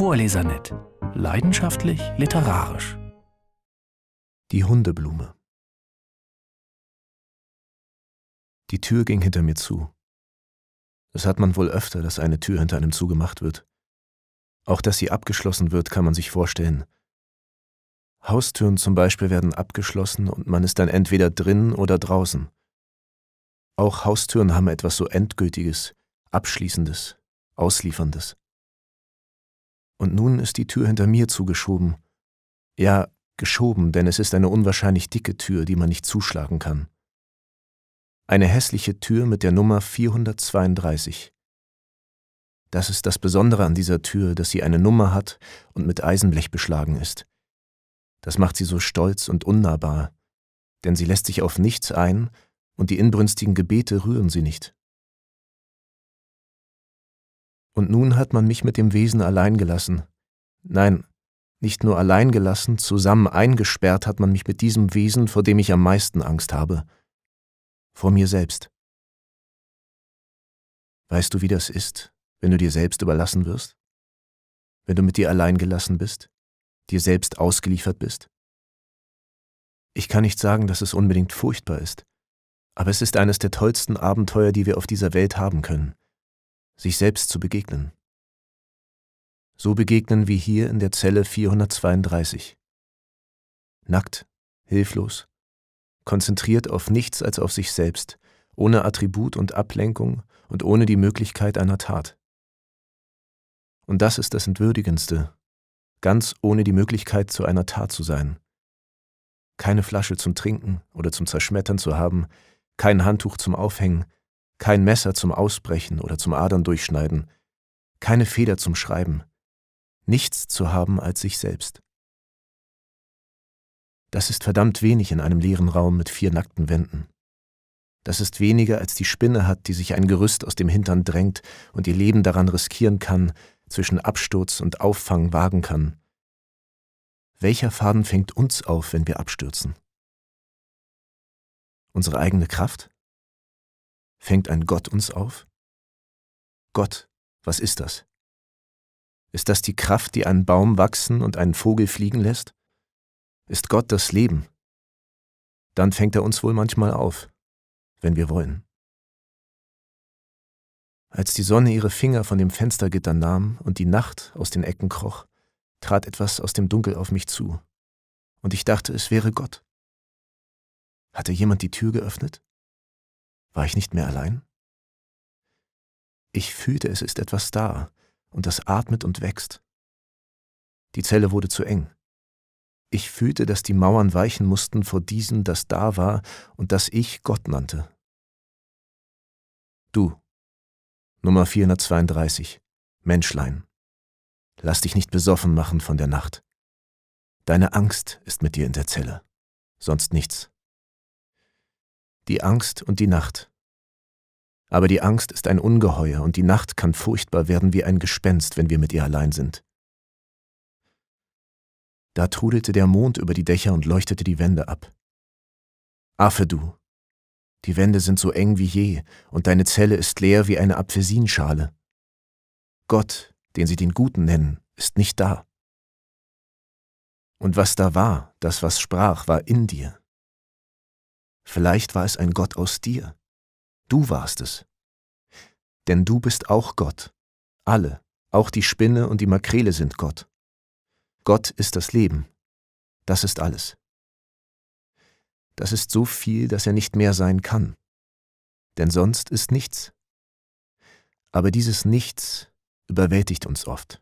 Vorlesernet. Leidenschaftlich literarisch. Die Hundeblume. Die Tür ging hinter mir zu. Das hat man wohl öfter, dass eine Tür hinter einem zugemacht wird. Auch dass sie abgeschlossen wird, kann man sich vorstellen. Haustüren zum Beispiel werden abgeschlossen und man ist dann entweder drin oder draußen. Auch Haustüren haben etwas so Endgültiges, Abschließendes, Auslieferndes und nun ist die Tür hinter mir zugeschoben. Ja, geschoben, denn es ist eine unwahrscheinlich dicke Tür, die man nicht zuschlagen kann. Eine hässliche Tür mit der Nummer 432. Das ist das Besondere an dieser Tür, dass sie eine Nummer hat und mit Eisenblech beschlagen ist. Das macht sie so stolz und unnahbar, denn sie lässt sich auf nichts ein und die inbrünstigen Gebete rühren sie nicht. Und nun hat man mich mit dem Wesen allein gelassen. Nein, nicht nur allein gelassen, zusammen eingesperrt hat man mich mit diesem Wesen, vor dem ich am meisten Angst habe. Vor mir selbst. Weißt du, wie das ist, wenn du dir selbst überlassen wirst? Wenn du mit dir allein gelassen bist? Dir selbst ausgeliefert bist? Ich kann nicht sagen, dass es unbedingt furchtbar ist, aber es ist eines der tollsten Abenteuer, die wir auf dieser Welt haben können sich selbst zu begegnen. So begegnen wir hier in der Zelle 432. Nackt, hilflos, konzentriert auf nichts als auf sich selbst, ohne Attribut und Ablenkung und ohne die Möglichkeit einer Tat. Und das ist das Entwürdigendste, ganz ohne die Möglichkeit zu einer Tat zu sein. Keine Flasche zum Trinken oder zum Zerschmettern zu haben, kein Handtuch zum Aufhängen, kein Messer zum Ausbrechen oder zum Adern durchschneiden, keine Feder zum Schreiben, nichts zu haben als sich selbst. Das ist verdammt wenig in einem leeren Raum mit vier nackten Wänden. Das ist weniger, als die Spinne hat, die sich ein Gerüst aus dem Hintern drängt und ihr Leben daran riskieren kann, zwischen Absturz und Auffang wagen kann. Welcher Faden fängt uns auf, wenn wir abstürzen? Unsere eigene Kraft? Fängt ein Gott uns auf? Gott, was ist das? Ist das die Kraft, die einen Baum wachsen und einen Vogel fliegen lässt? Ist Gott das Leben? Dann fängt er uns wohl manchmal auf, wenn wir wollen. Als die Sonne ihre Finger von dem Fenstergitter nahm und die Nacht aus den Ecken kroch, trat etwas aus dem Dunkel auf mich zu, und ich dachte, es wäre Gott. Hatte jemand die Tür geöffnet? War ich nicht mehr allein? Ich fühlte, es ist etwas da, und das atmet und wächst. Die Zelle wurde zu eng. Ich fühlte, dass die Mauern weichen mussten vor diesem, das da war und das ich Gott nannte. Du, Nummer 432, Menschlein, lass dich nicht besoffen machen von der Nacht. Deine Angst ist mit dir in der Zelle, sonst nichts die Angst und die Nacht. Aber die Angst ist ein Ungeheuer und die Nacht kann furchtbar werden wie ein Gespenst, wenn wir mit ihr allein sind. Da trudelte der Mond über die Dächer und leuchtete die Wände ab. Affe du, die Wände sind so eng wie je, und deine Zelle ist leer wie eine Apfelsinschale. Gott, den sie den Guten nennen, ist nicht da. Und was da war, das was sprach, war in dir. Vielleicht war es ein Gott aus dir. Du warst es. Denn du bist auch Gott. Alle, auch die Spinne und die Makrele sind Gott. Gott ist das Leben. Das ist alles. Das ist so viel, dass er nicht mehr sein kann. Denn sonst ist nichts. Aber dieses Nichts überwältigt uns oft.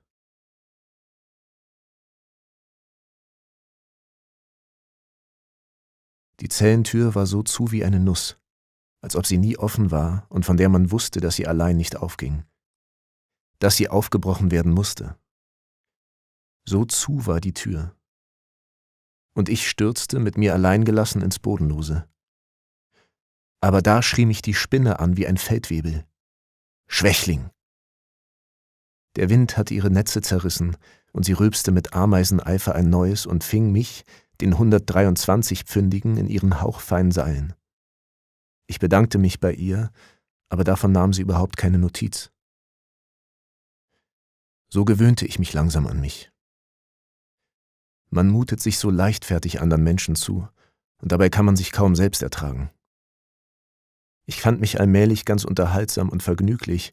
Die Zellentür war so zu wie eine Nuss, als ob sie nie offen war und von der man wusste, dass sie allein nicht aufging, dass sie aufgebrochen werden musste. So zu war die Tür. Und ich stürzte mit mir allein gelassen ins Bodenlose. Aber da schrie mich die Spinne an wie ein Feldwebel. Schwächling! Der Wind hatte ihre Netze zerrissen, und sie rülpste mit Ameiseneifer ein neues und fing mich, den 123-Pfündigen in ihren hauchfeinen Seilen. Ich bedankte mich bei ihr, aber davon nahm sie überhaupt keine Notiz. So gewöhnte ich mich langsam an mich. Man mutet sich so leichtfertig anderen Menschen zu, und dabei kann man sich kaum selbst ertragen. Ich fand mich allmählich ganz unterhaltsam und vergnüglich,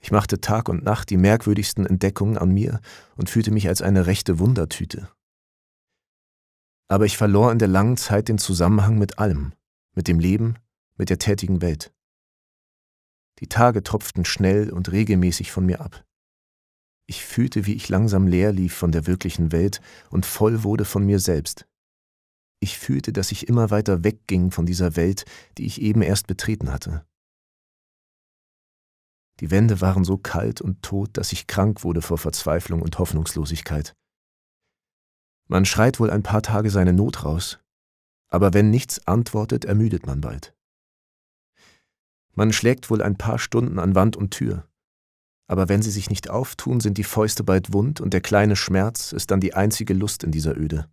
ich machte Tag und Nacht die merkwürdigsten Entdeckungen an mir und fühlte mich als eine rechte Wundertüte. Aber ich verlor in der langen Zeit den Zusammenhang mit allem, mit dem Leben, mit der tätigen Welt. Die Tage tropften schnell und regelmäßig von mir ab. Ich fühlte, wie ich langsam leer lief von der wirklichen Welt und voll wurde von mir selbst. Ich fühlte, dass ich immer weiter wegging von dieser Welt, die ich eben erst betreten hatte. Die Wände waren so kalt und tot, dass ich krank wurde vor Verzweiflung und Hoffnungslosigkeit. Man schreit wohl ein paar Tage seine Not raus, aber wenn nichts antwortet, ermüdet man bald. Man schlägt wohl ein paar Stunden an Wand und Tür, aber wenn sie sich nicht auftun, sind die Fäuste bald wund und der kleine Schmerz ist dann die einzige Lust in dieser Öde.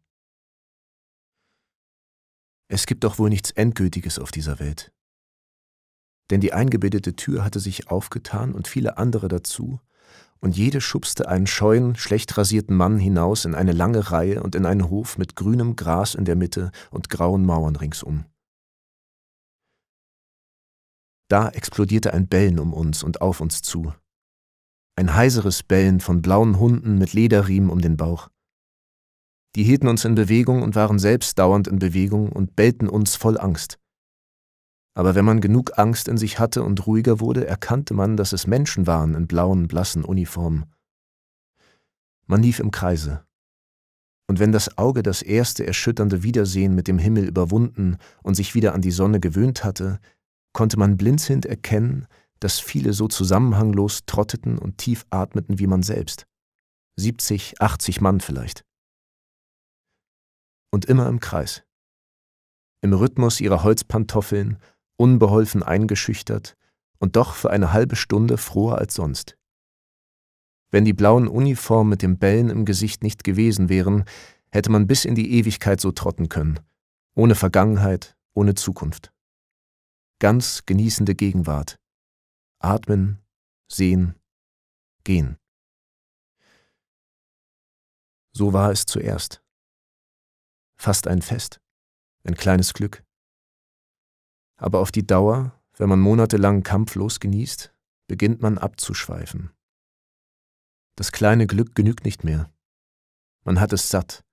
Es gibt doch wohl nichts Endgültiges auf dieser Welt. Denn die eingebildete Tür hatte sich aufgetan und viele andere dazu, und jede schubste einen scheuen, schlecht rasierten Mann hinaus in eine lange Reihe und in einen Hof mit grünem Gras in der Mitte und grauen Mauern ringsum. Da explodierte ein Bellen um uns und auf uns zu. Ein heiseres Bellen von blauen Hunden mit Lederriemen um den Bauch. Die hielten uns in Bewegung und waren selbst dauernd in Bewegung und bellten uns voll Angst. Aber wenn man genug Angst in sich hatte und ruhiger wurde, erkannte man, dass es Menschen waren in blauen, blassen Uniformen. Man lief im Kreise. Und wenn das Auge das erste erschütternde Wiedersehen mit dem Himmel überwunden und sich wieder an die Sonne gewöhnt hatte, konnte man blinzelnd erkennen, dass viele so zusammenhanglos trotteten und tief atmeten wie man selbst. 70, 80 Mann vielleicht. Und immer im Kreis. Im Rhythmus ihrer Holzpantoffeln unbeholfen eingeschüchtert und doch für eine halbe Stunde froher als sonst. Wenn die blauen Uniformen mit dem Bellen im Gesicht nicht gewesen wären, hätte man bis in die Ewigkeit so trotten können, ohne Vergangenheit, ohne Zukunft. Ganz genießende Gegenwart. Atmen, sehen, gehen. So war es zuerst. Fast ein Fest, ein kleines Glück. Aber auf die Dauer, wenn man monatelang kampflos genießt, beginnt man abzuschweifen. Das kleine Glück genügt nicht mehr. Man hat es satt.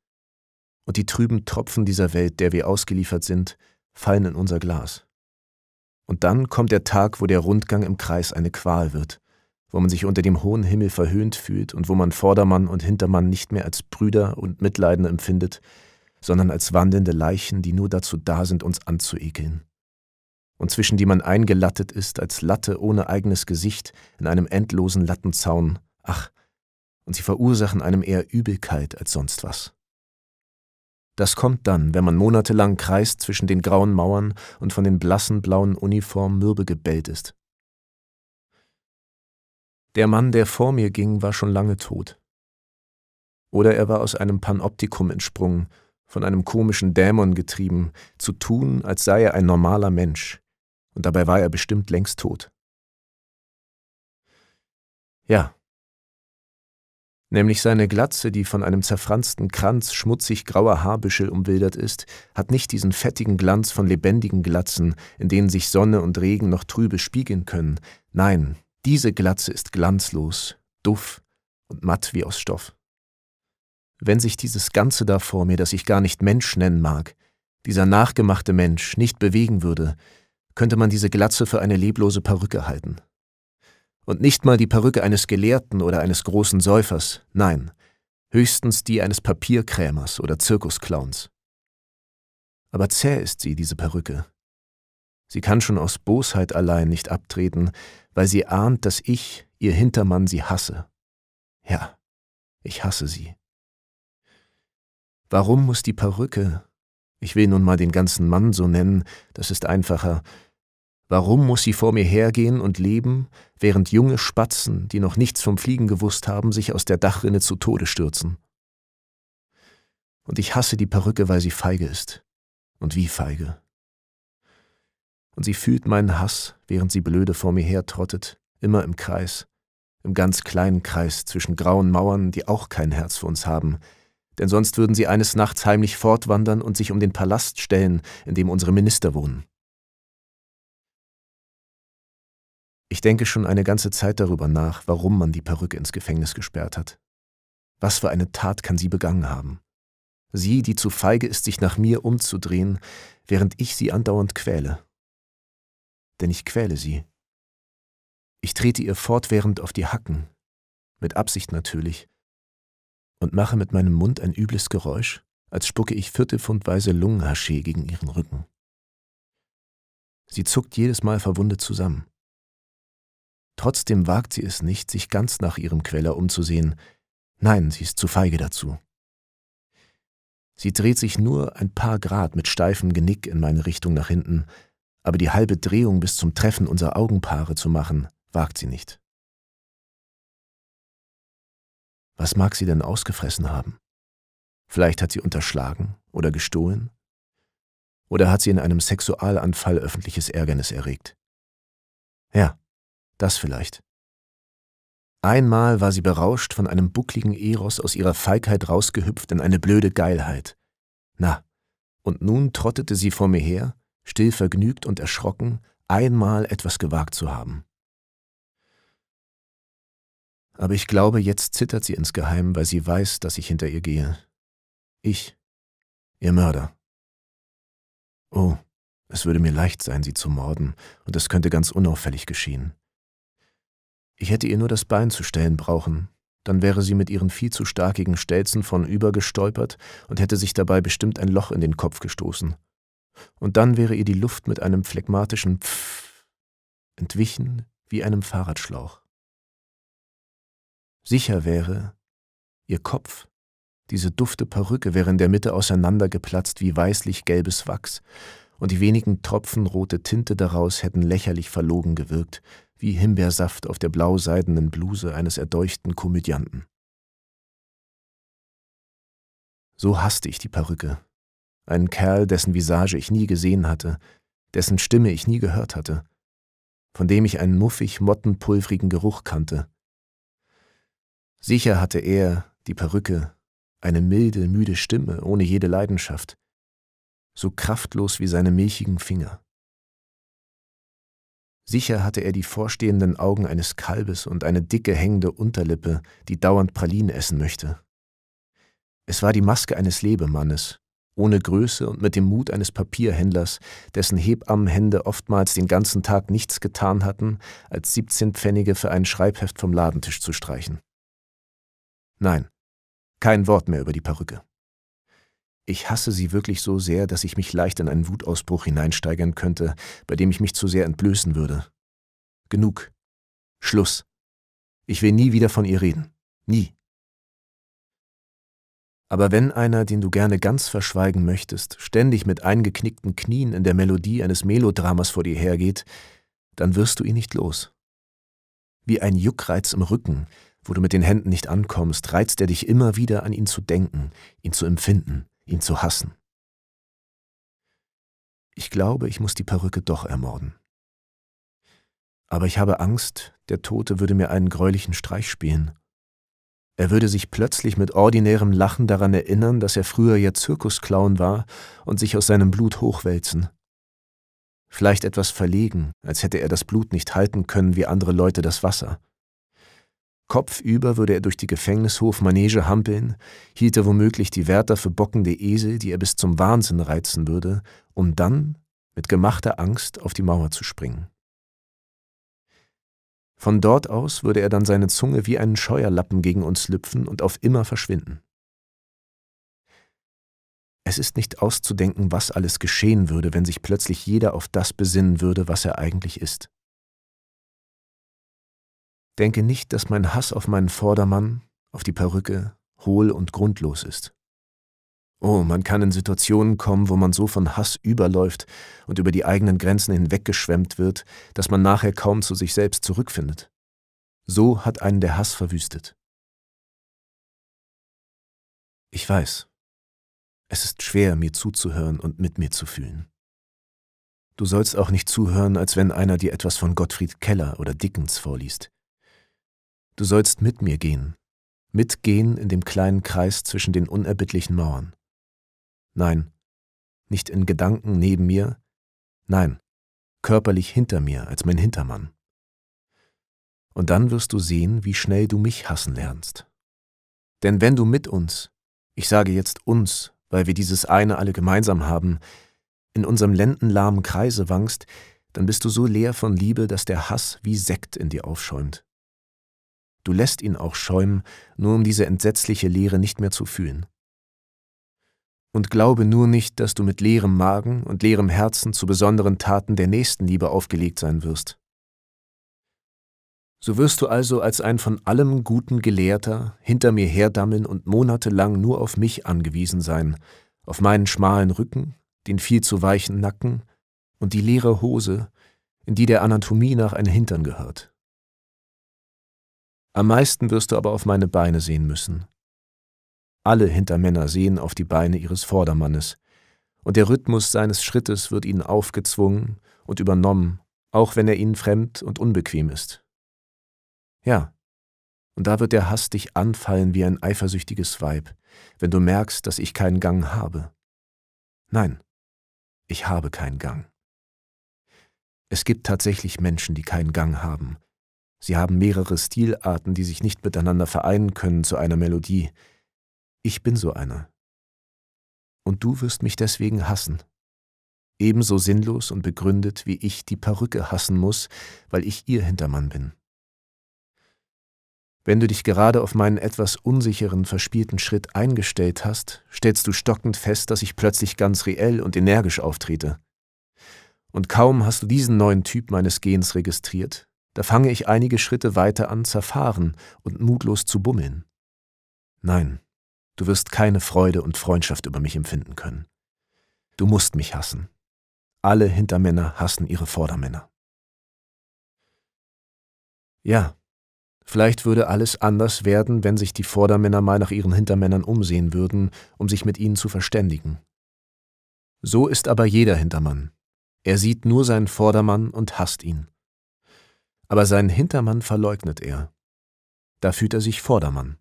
Und die trüben Tropfen dieser Welt, der wir ausgeliefert sind, fallen in unser Glas. Und dann kommt der Tag, wo der Rundgang im Kreis eine Qual wird, wo man sich unter dem hohen Himmel verhöhnt fühlt und wo man Vordermann und Hintermann nicht mehr als Brüder und Mitleidende empfindet, sondern als wandelnde Leichen, die nur dazu da sind, uns anzuekeln und zwischen die man eingelattet ist als Latte ohne eigenes Gesicht in einem endlosen Lattenzaun, ach, und sie verursachen einem eher Übelkeit als sonst was. Das kommt dann, wenn man monatelang kreist zwischen den grauen Mauern und von den blassen blauen Uniformen mürbe gebellt ist. Der Mann, der vor mir ging, war schon lange tot. Oder er war aus einem Panoptikum entsprungen, von einem komischen Dämon getrieben, zu tun, als sei er ein normaler Mensch, und dabei war er bestimmt längst tot. Ja. Nämlich seine Glatze, die von einem zerfransten Kranz schmutzig grauer Haarbüschel umwildert ist, hat nicht diesen fettigen Glanz von lebendigen Glatzen, in denen sich Sonne und Regen noch trübe spiegeln können. Nein, diese Glatze ist glanzlos, duff und matt wie aus Stoff. Wenn sich dieses Ganze da vor mir, das ich gar nicht Mensch nennen mag, dieser nachgemachte Mensch, nicht bewegen würde, könnte man diese Glatze für eine leblose Perücke halten. Und nicht mal die Perücke eines Gelehrten oder eines großen Säufers, nein, höchstens die eines Papierkrämers oder Zirkusclowns. Aber zäh ist sie, diese Perücke. Sie kann schon aus Bosheit allein nicht abtreten, weil sie ahnt, dass ich, ihr Hintermann, sie hasse. Ja, ich hasse sie. Warum muss die Perücke, ich will nun mal den ganzen Mann so nennen, das ist einfacher, Warum muss sie vor mir hergehen und leben, während junge Spatzen, die noch nichts vom Fliegen gewusst haben, sich aus der Dachrinne zu Tode stürzen? Und ich hasse die Perücke, weil sie feige ist. Und wie feige. Und sie fühlt meinen Hass, während sie blöde vor mir hertrottet, immer im Kreis, im ganz kleinen Kreis zwischen grauen Mauern, die auch kein Herz für uns haben, denn sonst würden sie eines Nachts heimlich fortwandern und sich um den Palast stellen, in dem unsere Minister wohnen. Ich denke schon eine ganze Zeit darüber nach, warum man die Perücke ins Gefängnis gesperrt hat. Was für eine Tat kann sie begangen haben? Sie, die zu feige ist, sich nach mir umzudrehen, während ich sie andauernd quäle. Denn ich quäle sie. Ich trete ihr fortwährend auf die Hacken, mit Absicht natürlich, und mache mit meinem Mund ein übles Geräusch, als spucke ich viertelfundweise Lungenhaschee gegen ihren Rücken. Sie zuckt jedes Mal verwundet zusammen. Trotzdem wagt sie es nicht, sich ganz nach ihrem Queller umzusehen. Nein, sie ist zu feige dazu. Sie dreht sich nur ein paar Grad mit steifem Genick in meine Richtung nach hinten, aber die halbe Drehung bis zum Treffen unserer Augenpaare zu machen, wagt sie nicht. Was mag sie denn ausgefressen haben? Vielleicht hat sie unterschlagen oder gestohlen? Oder hat sie in einem Sexualanfall öffentliches Ärgernis erregt? Ja, das vielleicht. Einmal war sie berauscht von einem buckligen Eros aus ihrer Feigheit rausgehüpft in eine blöde Geilheit. Na, und nun trottete sie vor mir her, still vergnügt und erschrocken, einmal etwas gewagt zu haben. Aber ich glaube, jetzt zittert sie insgeheim, weil sie weiß, dass ich hinter ihr gehe. Ich, ihr Mörder. Oh, es würde mir leicht sein, sie zu morden, und es könnte ganz unauffällig geschehen. Ich hätte ihr nur das Bein zu stellen brauchen, dann wäre sie mit ihren viel zu starkigen Stelzen vornübergestolpert und hätte sich dabei bestimmt ein Loch in den Kopf gestoßen. Und dann wäre ihr die Luft mit einem phlegmatischen Pfff entwichen wie einem Fahrradschlauch. Sicher wäre, ihr Kopf, diese dufte Perücke wäre in der Mitte auseinandergeplatzt wie weißlich gelbes Wachs, und die wenigen Tropfen rote Tinte daraus hätten lächerlich verlogen gewirkt, wie Himbeersaft auf der blauseidenen Bluse eines erdeuchten Komödianten. So hasste ich die Perücke, einen Kerl, dessen Visage ich nie gesehen hatte, dessen Stimme ich nie gehört hatte, von dem ich einen muffig mottenpulvrigen Geruch kannte. Sicher hatte er, die Perücke, eine milde, müde Stimme ohne jede Leidenschaft, so kraftlos wie seine milchigen Finger. Sicher hatte er die vorstehenden Augen eines Kalbes und eine dicke hängende Unterlippe, die dauernd Pralinen essen möchte. Es war die Maske eines Lebemannes, ohne Größe und mit dem Mut eines Papierhändlers, dessen Hebammenhände oftmals den ganzen Tag nichts getan hatten, als 17 Pfennige für ein Schreibheft vom Ladentisch zu streichen. Nein, kein Wort mehr über die Perücke. Ich hasse sie wirklich so sehr, dass ich mich leicht in einen Wutausbruch hineinsteigern könnte, bei dem ich mich zu sehr entblößen würde. Genug. Schluss. Ich will nie wieder von ihr reden. Nie. Aber wenn einer, den du gerne ganz verschweigen möchtest, ständig mit eingeknickten Knien in der Melodie eines Melodramas vor dir hergeht, dann wirst du ihn nicht los. Wie ein Juckreiz im Rücken, wo du mit den Händen nicht ankommst, reizt er dich immer wieder an ihn zu denken, ihn zu empfinden, ihn zu hassen. Ich glaube, ich muss die Perücke doch ermorden. Aber ich habe Angst, der Tote würde mir einen greulichen Streich spielen. Er würde sich plötzlich mit ordinärem Lachen daran erinnern, dass er früher ja Zirkusclown war und sich aus seinem Blut hochwälzen. Vielleicht etwas verlegen, als hätte er das Blut nicht halten können wie andere Leute das Wasser. Kopfüber würde er durch die Gefängnishofmanege hampeln, hielt er womöglich die Wärter für bockende Esel, die er bis zum Wahnsinn reizen würde, um dann, mit gemachter Angst, auf die Mauer zu springen. Von dort aus würde er dann seine Zunge wie einen Scheuerlappen gegen uns lüpfen und auf immer verschwinden. Es ist nicht auszudenken, was alles geschehen würde, wenn sich plötzlich jeder auf das besinnen würde, was er eigentlich ist. Denke nicht, dass mein Hass auf meinen Vordermann, auf die Perücke, hohl und grundlos ist. Oh, man kann in Situationen kommen, wo man so von Hass überläuft und über die eigenen Grenzen hinweggeschwemmt wird, dass man nachher kaum zu sich selbst zurückfindet. So hat einen der Hass verwüstet. Ich weiß, es ist schwer, mir zuzuhören und mit mir zu fühlen. Du sollst auch nicht zuhören, als wenn einer dir etwas von Gottfried Keller oder Dickens vorliest. Du sollst mit mir gehen, mitgehen in dem kleinen Kreis zwischen den unerbittlichen Mauern. Nein, nicht in Gedanken neben mir, nein, körperlich hinter mir als mein Hintermann. Und dann wirst du sehen, wie schnell du mich hassen lernst. Denn wenn du mit uns, ich sage jetzt uns, weil wir dieses eine alle gemeinsam haben, in unserem lendenlahmen Kreise wankst, dann bist du so leer von Liebe, dass der Hass wie Sekt in dir aufschäumt du lässt ihn auch schäumen, nur um diese entsetzliche Leere nicht mehr zu fühlen. Und glaube nur nicht, dass du mit leerem Magen und leerem Herzen zu besonderen Taten der Nächstenliebe aufgelegt sein wirst. So wirst du also als ein von allem guten Gelehrter hinter mir herdammeln und monatelang nur auf mich angewiesen sein, auf meinen schmalen Rücken, den viel zu weichen Nacken und die leere Hose, in die der Anatomie nach ein Hintern gehört. Am meisten wirst du aber auf meine Beine sehen müssen. Alle Hintermänner sehen auf die Beine ihres Vordermannes, und der Rhythmus seines Schrittes wird ihnen aufgezwungen und übernommen, auch wenn er ihnen fremd und unbequem ist. Ja, und da wird der Hass dich anfallen wie ein eifersüchtiges Weib, wenn du merkst, dass ich keinen Gang habe. Nein, ich habe keinen Gang. Es gibt tatsächlich Menschen, die keinen Gang haben, Sie haben mehrere Stilarten, die sich nicht miteinander vereinen können zu einer Melodie. Ich bin so einer. Und du wirst mich deswegen hassen. Ebenso sinnlos und begründet, wie ich die Perücke hassen muss, weil ich ihr Hintermann bin. Wenn du dich gerade auf meinen etwas unsicheren, verspielten Schritt eingestellt hast, stellst du stockend fest, dass ich plötzlich ganz reell und energisch auftrete. Und kaum hast du diesen neuen Typ meines Gehens registriert, da fange ich einige Schritte weiter an, zerfahren und mutlos zu bummeln. Nein, du wirst keine Freude und Freundschaft über mich empfinden können. Du musst mich hassen. Alle Hintermänner hassen ihre Vordermänner. Ja, vielleicht würde alles anders werden, wenn sich die Vordermänner mal nach ihren Hintermännern umsehen würden, um sich mit ihnen zu verständigen. So ist aber jeder Hintermann. Er sieht nur seinen Vordermann und hasst ihn aber seinen Hintermann verleugnet er. Da fühlt er sich Vordermann.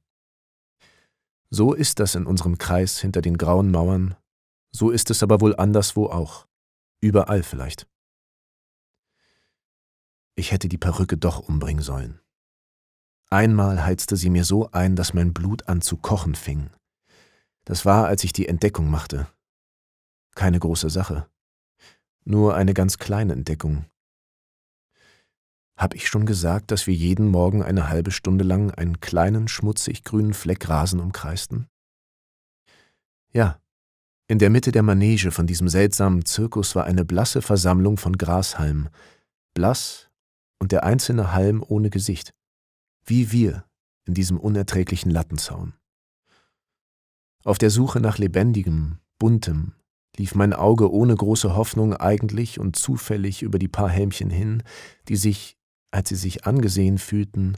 So ist das in unserem Kreis hinter den grauen Mauern, so ist es aber wohl anderswo auch, überall vielleicht. Ich hätte die Perücke doch umbringen sollen. Einmal heizte sie mir so ein, dass mein Blut an zu kochen fing. Das war, als ich die Entdeckung machte. Keine große Sache. Nur eine ganz kleine Entdeckung, hab ich schon gesagt, dass wir jeden Morgen eine halbe Stunde lang einen kleinen, schmutzig grünen Fleck Rasen umkreisten? Ja. In der Mitte der Manege von diesem seltsamen Zirkus war eine blasse Versammlung von Grashalmen. Blass und der einzelne Halm ohne Gesicht. Wie wir in diesem unerträglichen Lattenzaun. Auf der Suche nach lebendigem, buntem, lief mein Auge ohne große Hoffnung eigentlich und zufällig über die paar Helmchen hin, die sich als sie sich angesehen fühlten,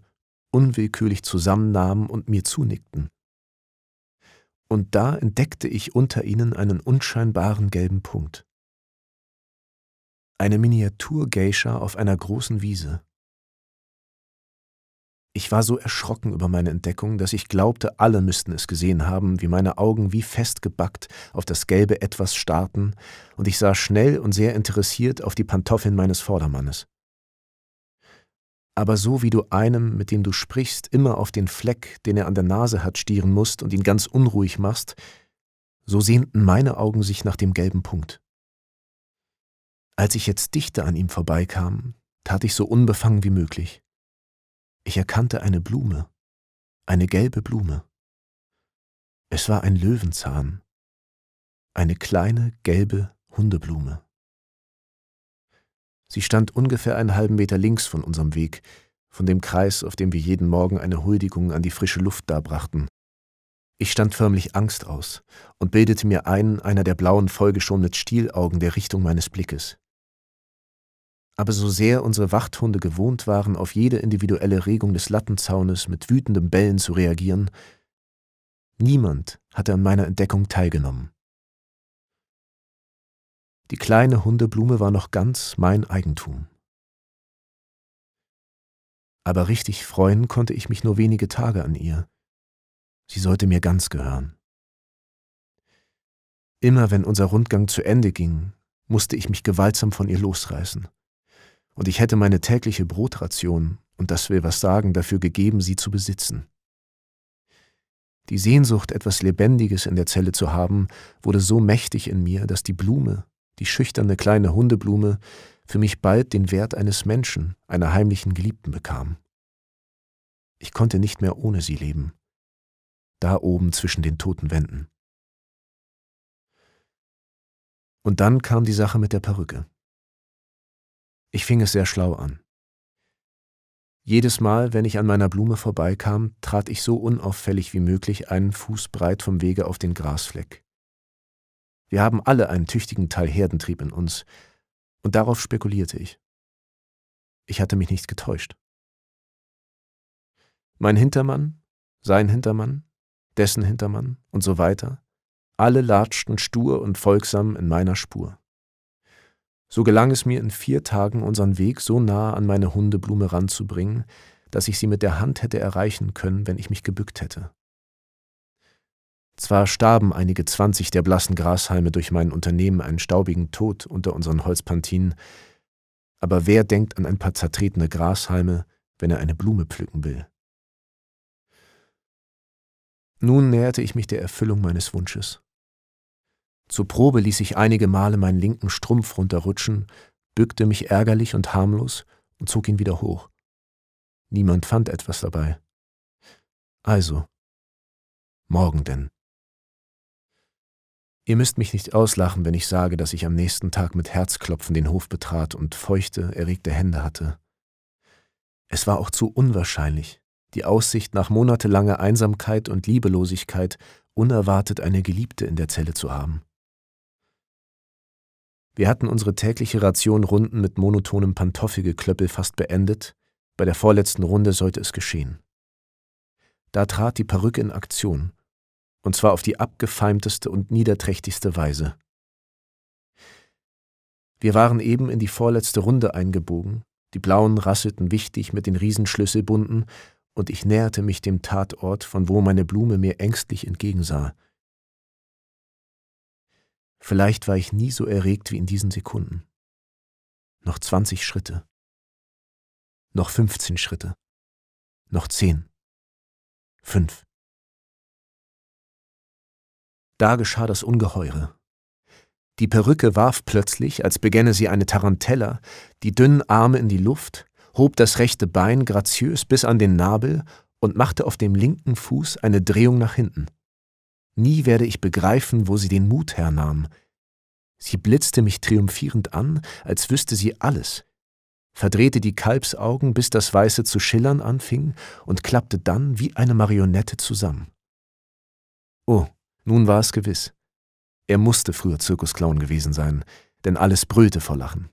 unwillkürlich zusammennahmen und mir zunickten. Und da entdeckte ich unter ihnen einen unscheinbaren gelben Punkt. Eine Miniatur-Geisha auf einer großen Wiese. Ich war so erschrocken über meine Entdeckung, dass ich glaubte, alle müssten es gesehen haben, wie meine Augen wie festgebackt auf das gelbe Etwas starrten, und ich sah schnell und sehr interessiert auf die Pantoffeln meines Vordermannes aber so wie du einem, mit dem du sprichst, immer auf den Fleck, den er an der Nase hat, stieren musst und ihn ganz unruhig machst, so sehnten meine Augen sich nach dem gelben Punkt. Als ich jetzt dichter an ihm vorbeikam, tat ich so unbefangen wie möglich. Ich erkannte eine Blume, eine gelbe Blume. Es war ein Löwenzahn, eine kleine gelbe Hundeblume. Sie stand ungefähr einen halben Meter links von unserem Weg, von dem Kreis, auf dem wir jeden Morgen eine Huldigung an die frische Luft darbrachten. Ich stand förmlich Angst aus und bildete mir ein, einer der blauen vollgeschonten Stielaugen der Richtung meines Blickes. Aber so sehr unsere Wachthunde gewohnt waren, auf jede individuelle Regung des Lattenzaunes mit wütendem Bellen zu reagieren, niemand hatte an meiner Entdeckung teilgenommen. Die kleine Hundeblume war noch ganz mein Eigentum. Aber richtig freuen konnte ich mich nur wenige Tage an ihr. Sie sollte mir ganz gehören. Immer wenn unser Rundgang zu Ende ging, musste ich mich gewaltsam von ihr losreißen. Und ich hätte meine tägliche Brotration, und das will was sagen, dafür gegeben, sie zu besitzen. Die Sehnsucht, etwas Lebendiges in der Zelle zu haben, wurde so mächtig in mir, dass die Blume, die schüchterne kleine Hundeblume, für mich bald den Wert eines Menschen, einer heimlichen Geliebten bekam. Ich konnte nicht mehr ohne sie leben, da oben zwischen den toten Wänden. Und dann kam die Sache mit der Perücke. Ich fing es sehr schlau an. Jedes Mal, wenn ich an meiner Blume vorbeikam, trat ich so unauffällig wie möglich einen Fuß breit vom Wege auf den Grasfleck. Wir haben alle einen tüchtigen Teil Herdentrieb in uns, und darauf spekulierte ich. Ich hatte mich nicht getäuscht. Mein Hintermann, sein Hintermann, dessen Hintermann und so weiter, alle latschten stur und folgsam in meiner Spur. So gelang es mir in vier Tagen, unseren Weg so nah an meine Hundeblume ranzubringen, dass ich sie mit der Hand hätte erreichen können, wenn ich mich gebückt hätte. Zwar starben einige zwanzig der blassen Grashalme durch mein Unternehmen einen staubigen Tod unter unseren Holzpantinen, aber wer denkt an ein paar zertretene Grashalme, wenn er eine Blume pflücken will? Nun näherte ich mich der Erfüllung meines Wunsches. Zur Probe ließ ich einige Male meinen linken Strumpf runterrutschen, bückte mich ärgerlich und harmlos und zog ihn wieder hoch. Niemand fand etwas dabei. Also, morgen denn. Ihr müsst mich nicht auslachen, wenn ich sage, dass ich am nächsten Tag mit Herzklopfen den Hof betrat und feuchte, erregte Hände hatte. Es war auch zu unwahrscheinlich, die Aussicht nach monatelanger Einsamkeit und Liebelosigkeit unerwartet eine Geliebte in der Zelle zu haben. Wir hatten unsere tägliche Ration Runden mit monotonem Pantoffelgeklöppel fast beendet, bei der vorletzten Runde sollte es geschehen. Da trat die Perücke in Aktion, und zwar auf die abgefeimteste und niederträchtigste Weise. Wir waren eben in die vorletzte Runde eingebogen, die Blauen rasselten wichtig mit den Riesenschlüsselbunden, und ich näherte mich dem Tatort, von wo meine Blume mir ängstlich entgegensah. Vielleicht war ich nie so erregt wie in diesen Sekunden. Noch zwanzig Schritte. Noch fünfzehn Schritte. Noch zehn. Fünf. Da geschah das Ungeheure. Die Perücke warf plötzlich, als begänne sie eine Tarantella, die dünnen Arme in die Luft, hob das rechte Bein graziös bis an den Nabel und machte auf dem linken Fuß eine Drehung nach hinten. Nie werde ich begreifen, wo sie den Mut hernahm. Sie blitzte mich triumphierend an, als wüsste sie alles, verdrehte die Kalbsaugen, bis das Weiße zu schillern anfing und klappte dann wie eine Marionette zusammen. Oh, nun war es gewiss. Er musste früher Zirkusclown gewesen sein, denn alles brüllte vor Lachen.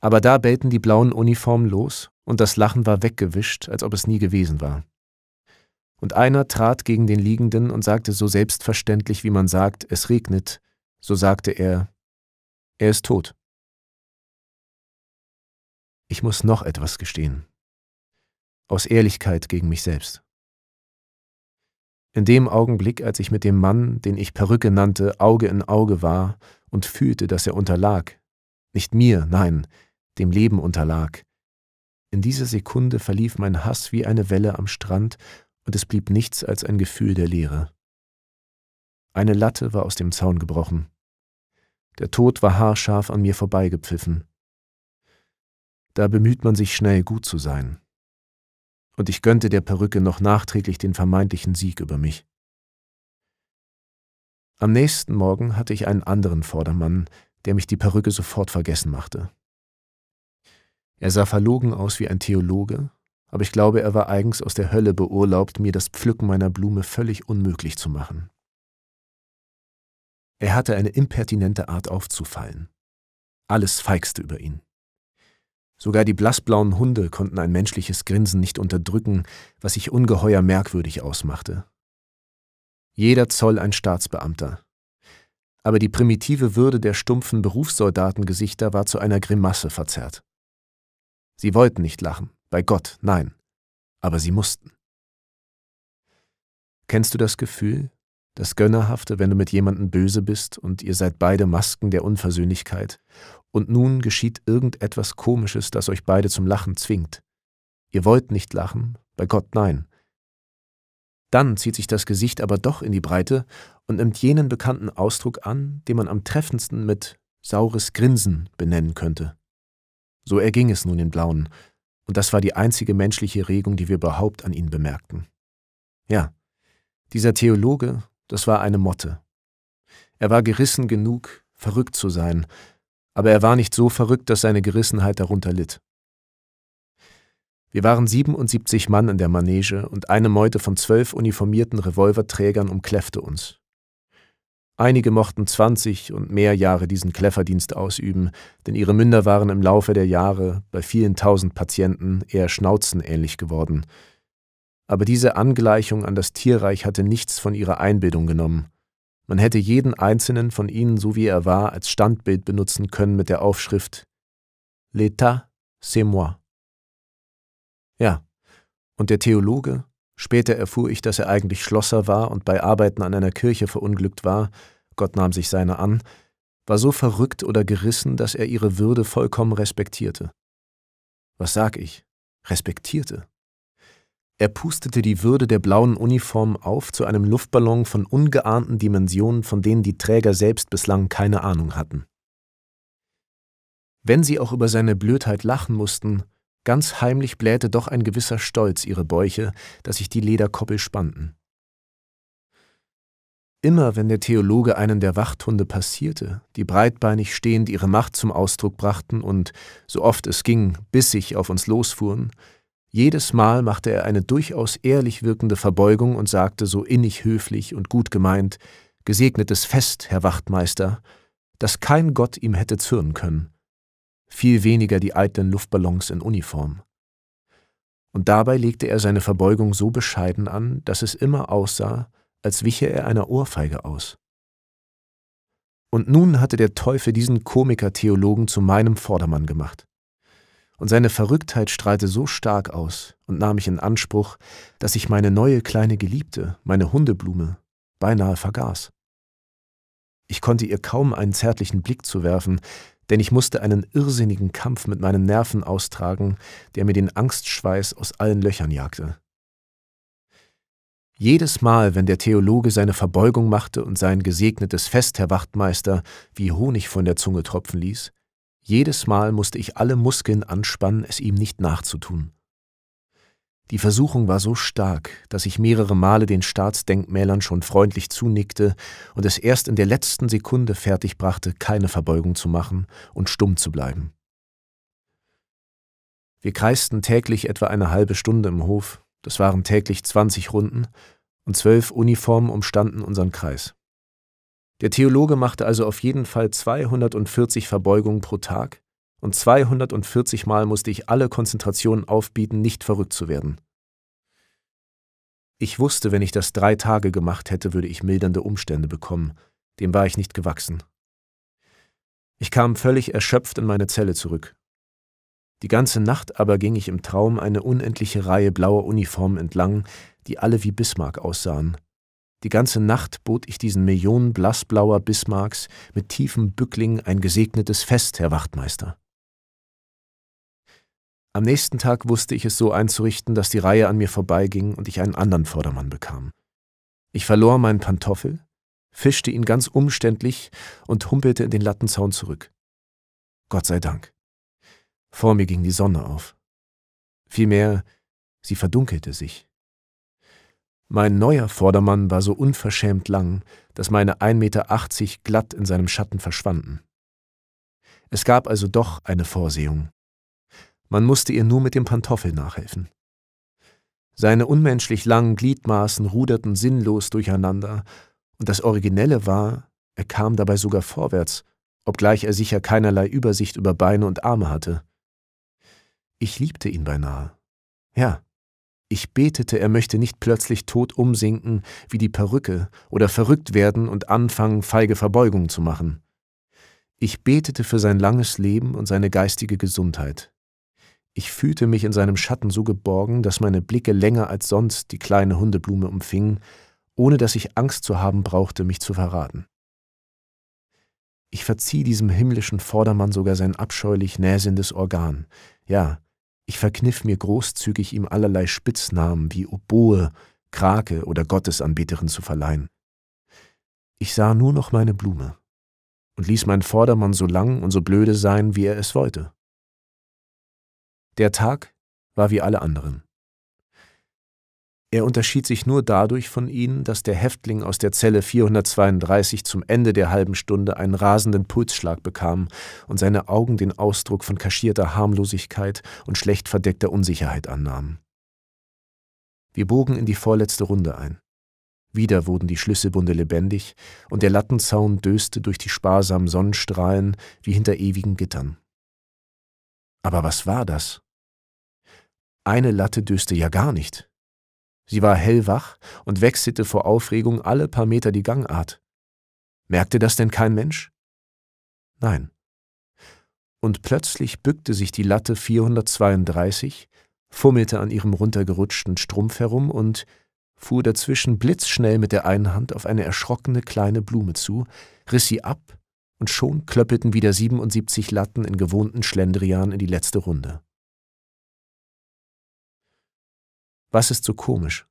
Aber da bellten die blauen Uniformen los und das Lachen war weggewischt, als ob es nie gewesen war. Und einer trat gegen den Liegenden und sagte so selbstverständlich, wie man sagt, es regnet, so sagte er, er ist tot. Ich muss noch etwas gestehen. Aus Ehrlichkeit gegen mich selbst. In dem Augenblick, als ich mit dem Mann, den ich Perücke nannte, Auge in Auge war und fühlte, dass er unterlag, nicht mir, nein, dem Leben unterlag. In dieser Sekunde verlief mein Hass wie eine Welle am Strand, und es blieb nichts als ein Gefühl der Leere. Eine Latte war aus dem Zaun gebrochen. Der Tod war haarscharf an mir vorbeigepfiffen. Da bemüht man sich schnell gut zu sein und ich gönnte der Perücke noch nachträglich den vermeintlichen Sieg über mich. Am nächsten Morgen hatte ich einen anderen Vordermann, der mich die Perücke sofort vergessen machte. Er sah verlogen aus wie ein Theologe, aber ich glaube, er war eigens aus der Hölle beurlaubt, mir das Pflücken meiner Blume völlig unmöglich zu machen. Er hatte eine impertinente Art aufzufallen. Alles feigste über ihn. Sogar die blassblauen Hunde konnten ein menschliches Grinsen nicht unterdrücken, was sich ungeheuer merkwürdig ausmachte. Jeder Zoll ein Staatsbeamter. Aber die primitive Würde der stumpfen Berufssoldatengesichter war zu einer Grimasse verzerrt. Sie wollten nicht lachen, bei Gott, nein, aber sie mussten. Kennst du das Gefühl, das Gönnerhafte, wenn du mit jemandem böse bist und ihr seid beide Masken der Unversöhnlichkeit. Und nun geschieht irgendetwas Komisches, das euch beide zum Lachen zwingt. Ihr wollt nicht lachen, bei Gott nein. Dann zieht sich das Gesicht aber doch in die Breite und nimmt jenen bekannten Ausdruck an, den man am treffendsten mit saures Grinsen benennen könnte. So erging es nun den Blauen, und das war die einzige menschliche Regung, die wir überhaupt an ihnen bemerkten. Ja, dieser Theologe, das war eine Motte. Er war gerissen genug, verrückt zu sein, aber er war nicht so verrückt, dass seine Gerissenheit darunter litt. Wir waren 77 Mann in der Manege und eine Meute von zwölf uniformierten Revolverträgern umkläffte uns. Einige mochten 20 und mehr Jahre diesen Klefferdienst ausüben, denn ihre Münder waren im Laufe der Jahre bei vielen tausend Patienten eher schnauzenähnlich geworden – aber diese Angleichung an das Tierreich hatte nichts von ihrer Einbildung genommen. Man hätte jeden einzelnen von ihnen, so wie er war, als Standbild benutzen können mit der Aufschrift L'État, c'est moi. Ja, und der Theologe, später erfuhr ich, dass er eigentlich Schlosser war und bei Arbeiten an einer Kirche verunglückt war, Gott nahm sich seine an, war so verrückt oder gerissen, dass er ihre Würde vollkommen respektierte. Was sag ich? Respektierte. Er pustete die Würde der blauen Uniform auf zu einem Luftballon von ungeahnten Dimensionen, von denen die Träger selbst bislang keine Ahnung hatten. Wenn sie auch über seine Blödheit lachen mussten, ganz heimlich blähte doch ein gewisser Stolz ihre Bäuche, dass sich die Lederkoppel spannten. Immer wenn der Theologe einen der Wachthunde passierte, die breitbeinig stehend ihre Macht zum Ausdruck brachten und, so oft es ging, bissig auf uns losfuhren, jedes Mal machte er eine durchaus ehrlich wirkende Verbeugung und sagte so innig höflich und gut gemeint, Gesegnetes Fest, Herr Wachtmeister, dass kein Gott ihm hätte zürnen können, viel weniger die eitlen Luftballons in Uniform. Und dabei legte er seine Verbeugung so bescheiden an, dass es immer aussah, als wiche er einer Ohrfeige aus. Und nun hatte der Teufel diesen Komiker-Theologen zu meinem Vordermann gemacht und seine Verrücktheit strahlte so stark aus und nahm mich in Anspruch, dass ich meine neue kleine Geliebte, meine Hundeblume, beinahe vergaß. Ich konnte ihr kaum einen zärtlichen Blick zuwerfen, denn ich musste einen irrsinnigen Kampf mit meinen Nerven austragen, der mir den Angstschweiß aus allen Löchern jagte. Jedes Mal, wenn der Theologe seine Verbeugung machte und sein gesegnetes Fest, Herr Wachtmeister, wie Honig von der Zunge tropfen ließ, jedes Mal musste ich alle Muskeln anspannen, es ihm nicht nachzutun. Die Versuchung war so stark, dass ich mehrere Male den Staatsdenkmälern schon freundlich zunickte und es erst in der letzten Sekunde fertigbrachte, keine Verbeugung zu machen und stumm zu bleiben. Wir kreisten täglich etwa eine halbe Stunde im Hof, das waren täglich 20 Runden, und zwölf Uniformen umstanden unseren Kreis. Der Theologe machte also auf jeden Fall 240 Verbeugungen pro Tag und 240 Mal musste ich alle Konzentrationen aufbieten, nicht verrückt zu werden. Ich wusste, wenn ich das drei Tage gemacht hätte, würde ich mildernde Umstände bekommen. Dem war ich nicht gewachsen. Ich kam völlig erschöpft in meine Zelle zurück. Die ganze Nacht aber ging ich im Traum eine unendliche Reihe blauer Uniformen entlang, die alle wie Bismarck aussahen. Die ganze Nacht bot ich diesen Millionen blassblauer Bismarcks mit tiefem Bückling ein gesegnetes Fest, Herr Wachtmeister. Am nächsten Tag wusste ich es so einzurichten, dass die Reihe an mir vorbeiging und ich einen anderen Vordermann bekam. Ich verlor meinen Pantoffel, fischte ihn ganz umständlich und humpelte in den Lattenzaun zurück. Gott sei Dank. Vor mir ging die Sonne auf. Vielmehr, sie verdunkelte sich. Mein neuer Vordermann war so unverschämt lang, dass meine 1,80 Meter glatt in seinem Schatten verschwanden. Es gab also doch eine Vorsehung. Man musste ihr nur mit dem Pantoffel nachhelfen. Seine unmenschlich langen Gliedmaßen ruderten sinnlos durcheinander, und das Originelle war, er kam dabei sogar vorwärts, obgleich er sicher keinerlei Übersicht über Beine und Arme hatte. Ich liebte ihn beinahe. Ja, ich betete, er möchte nicht plötzlich tot umsinken wie die Perücke oder verrückt werden und anfangen, feige Verbeugungen zu machen. Ich betete für sein langes Leben und seine geistige Gesundheit. Ich fühlte mich in seinem Schatten so geborgen, dass meine Blicke länger als sonst die kleine Hundeblume umfingen, ohne dass ich Angst zu haben brauchte, mich zu verraten. Ich verzieh diesem himmlischen Vordermann sogar sein abscheulich näsendes Organ. Ja, ich verkniff mir großzügig, ihm allerlei Spitznamen wie Oboe, Krake oder Gottesanbeterin zu verleihen. Ich sah nur noch meine Blume und ließ mein Vordermann so lang und so blöde sein, wie er es wollte. Der Tag war wie alle anderen. Er unterschied sich nur dadurch von ihnen, dass der Häftling aus der Zelle 432 zum Ende der halben Stunde einen rasenden Pulsschlag bekam und seine Augen den Ausdruck von kaschierter Harmlosigkeit und schlecht verdeckter Unsicherheit annahmen. Wir bogen in die vorletzte Runde ein. Wieder wurden die Schlüsselbunde lebendig und der Lattenzaun döste durch die sparsamen Sonnenstrahlen wie hinter ewigen Gittern. Aber was war das? Eine Latte döste ja gar nicht. Sie war hellwach und wechselte vor Aufregung alle paar Meter die Gangart. Merkte das denn kein Mensch? Nein. Und plötzlich bückte sich die Latte 432, fummelte an ihrem runtergerutschten Strumpf herum und fuhr dazwischen blitzschnell mit der einen Hand auf eine erschrockene kleine Blume zu, riss sie ab, und schon klöppelten wieder 77 Latten in gewohnten Schlendrian in die letzte Runde. Was ist so komisch?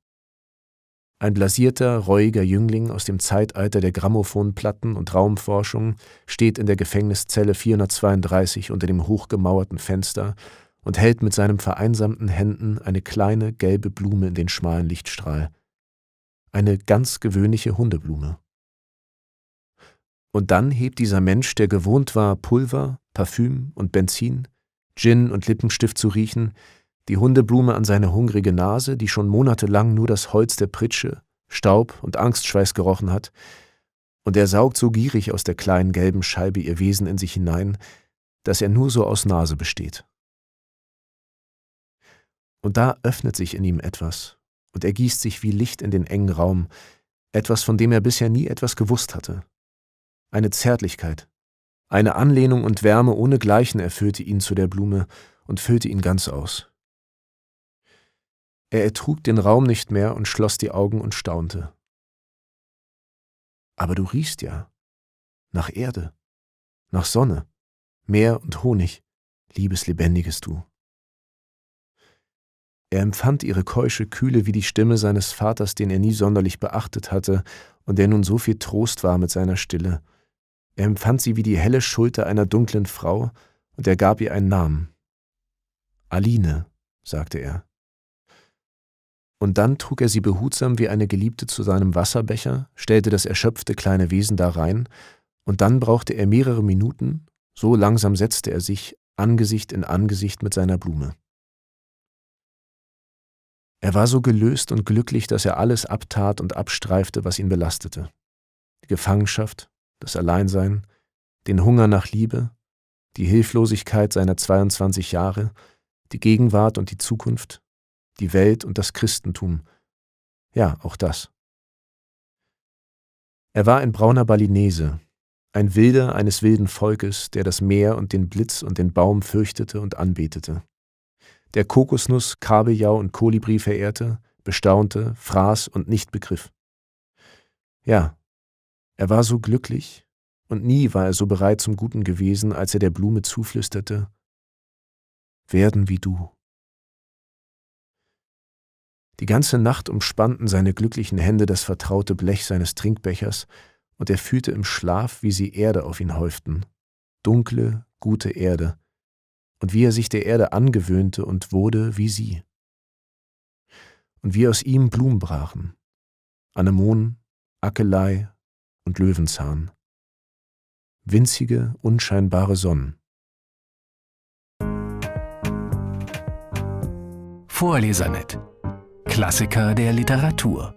Ein blasierter, reuiger Jüngling aus dem Zeitalter der Grammophonplatten und Raumforschung steht in der Gefängniszelle 432 unter dem hochgemauerten Fenster und hält mit seinen vereinsamten Händen eine kleine gelbe Blume in den schmalen Lichtstrahl. Eine ganz gewöhnliche Hundeblume. Und dann hebt dieser Mensch, der gewohnt war, Pulver, Parfüm und Benzin, Gin und Lippenstift zu riechen, die Hundeblume an seine hungrige Nase, die schon monatelang nur das Holz der Pritsche, Staub und Angstschweiß gerochen hat, und er saugt so gierig aus der kleinen gelben Scheibe ihr Wesen in sich hinein, dass er nur so aus Nase besteht. Und da öffnet sich in ihm etwas, und er gießt sich wie Licht in den engen Raum, etwas, von dem er bisher nie etwas gewusst hatte. Eine Zärtlichkeit, eine Anlehnung und Wärme ohnegleichen erfüllte ihn zu der Blume und füllte ihn ganz aus. Er ertrug den Raum nicht mehr und schloss die Augen und staunte. Aber du riechst ja. Nach Erde. Nach Sonne. Meer und Honig. Liebes lebendiges Du. Er empfand ihre keusche Kühle wie die Stimme seines Vaters, den er nie sonderlich beachtet hatte und der nun so viel Trost war mit seiner Stille. Er empfand sie wie die helle Schulter einer dunklen Frau und er gab ihr einen Namen. Aline, sagte er und dann trug er sie behutsam wie eine Geliebte zu seinem Wasserbecher, stellte das erschöpfte kleine Wesen da rein, und dann brauchte er mehrere Minuten, so langsam setzte er sich, Angesicht in Angesicht mit seiner Blume. Er war so gelöst und glücklich, dass er alles abtat und abstreifte, was ihn belastete. Die Gefangenschaft, das Alleinsein, den Hunger nach Liebe, die Hilflosigkeit seiner 22 Jahre, die Gegenwart und die Zukunft, die Welt und das Christentum. Ja, auch das. Er war ein brauner Balinese, ein Wilder eines wilden Volkes, der das Meer und den Blitz und den Baum fürchtete und anbetete, der Kokosnuss, Kabeljau und Kolibri verehrte, bestaunte, fraß und nicht begriff. Ja, er war so glücklich, und nie war er so bereit zum Guten gewesen, als er der Blume zuflüsterte, werden wie du. Die ganze Nacht umspannten seine glücklichen Hände das vertraute Blech seines Trinkbechers, und er fühlte im Schlaf, wie sie Erde auf ihn häuften, dunkle, gute Erde, und wie er sich der Erde angewöhnte und wurde wie sie. Und wie aus ihm Blumen brachen, Anemonen, Akelei und Löwenzahn. Winzige, unscheinbare Sonnen. Vorlesernet Klassiker der Literatur.